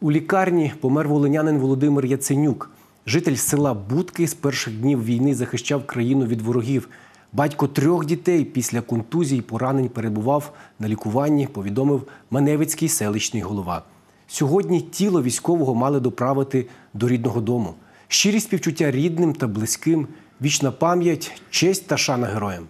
У лікарні помер волинянин Володимир Яценюк. Житель села Будки з перших днів війни захищав країну від ворогів. Батько трьох дітей після контузій і поранень перебував на лікуванні, повідомив Маневицький селищний голова. Сьогодні тіло військового мали доправити до рідного дому. Щирість співчуття рідним та близьким, вічна пам'ять, честь та шана героям.